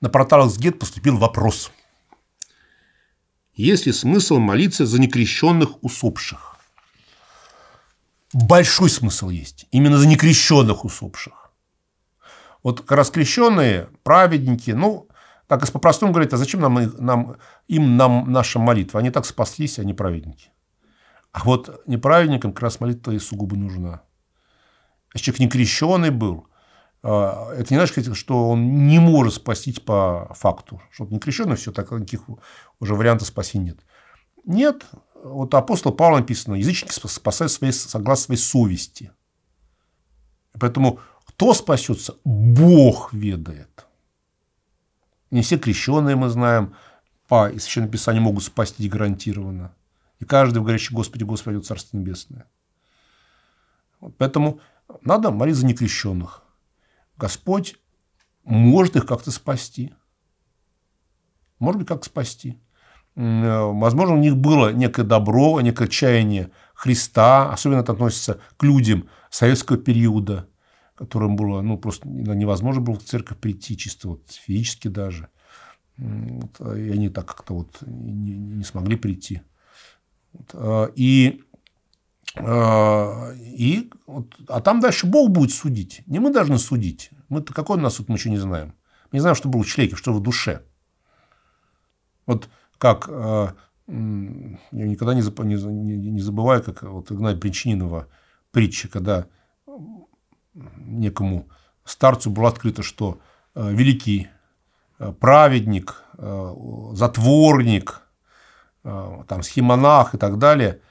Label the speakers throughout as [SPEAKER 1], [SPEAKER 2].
[SPEAKER 1] на портал «Сгет» поступил вопрос. Есть ли смысл молиться за некрещенных усопших? Большой смысл есть. Именно за некрещенных усопших. Вот как раз крещенные, праведники, ну, так и по-простому говорят, а зачем нам, нам, им нам наша молитва? Они так спаслись, они праведники. А вот неправедникам как раз молитва и сугубо нужна. Если человек не крещенный был, а, это не значит, что он не может спасти по факту, что не крещено все, так никаких уже вариантов спасения нет. Нет, вот апостол Павел написано, язычники спасают свои, согласно своей совести. Поэтому кто спасется? Бог ведает. Не все крещенные, мы знаем, по Священному Писанию могут спасти гарантированно. И каждый, говорящий Господи, Господи, Царство Небесное. Поэтому надо молиться за некрещенных. Господь может их как-то спасти. Может быть, как спасти. Э, возможно, у них было некое добро, некое чаяние Христа. Особенно это относится к людям советского периода, которым было ну, просто невозможно было в церковь прийти, чисто вот физически даже. Вот, а, и они так как-то вот не, не смогли прийти. Вот, а, и а, и, вот, а там дальше Бог будет судить. Не мы должны судить. Мы какой у нас суд, мы еще не знаем. Мы не знаем, что было в человеке, что в душе. Вот как э, я никогда не, зап, не, не забываю, как вот Игнатия Причининова притча, когда некому старцу было открыто, что э, великий э, праведник, э, затворник, э, там, схимонах и так далее –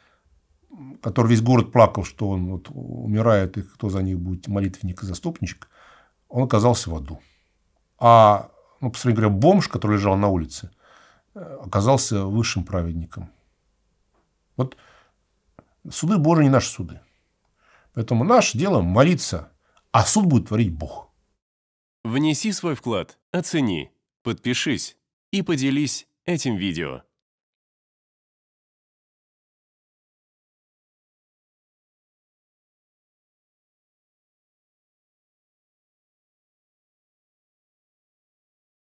[SPEAKER 1] который весь город плакал, что он вот умирает, и кто за них будет молитвенник и заступничек, он оказался в аду. А, ну, по сравнению говоря, бомж, который лежал на улице, э, оказался высшим праведником. Вот суды Божии не наши суды. Поэтому наше дело молиться, а суд будет творить Бог. Внеси свой вклад, оцени, подпишись и поделись этим видео.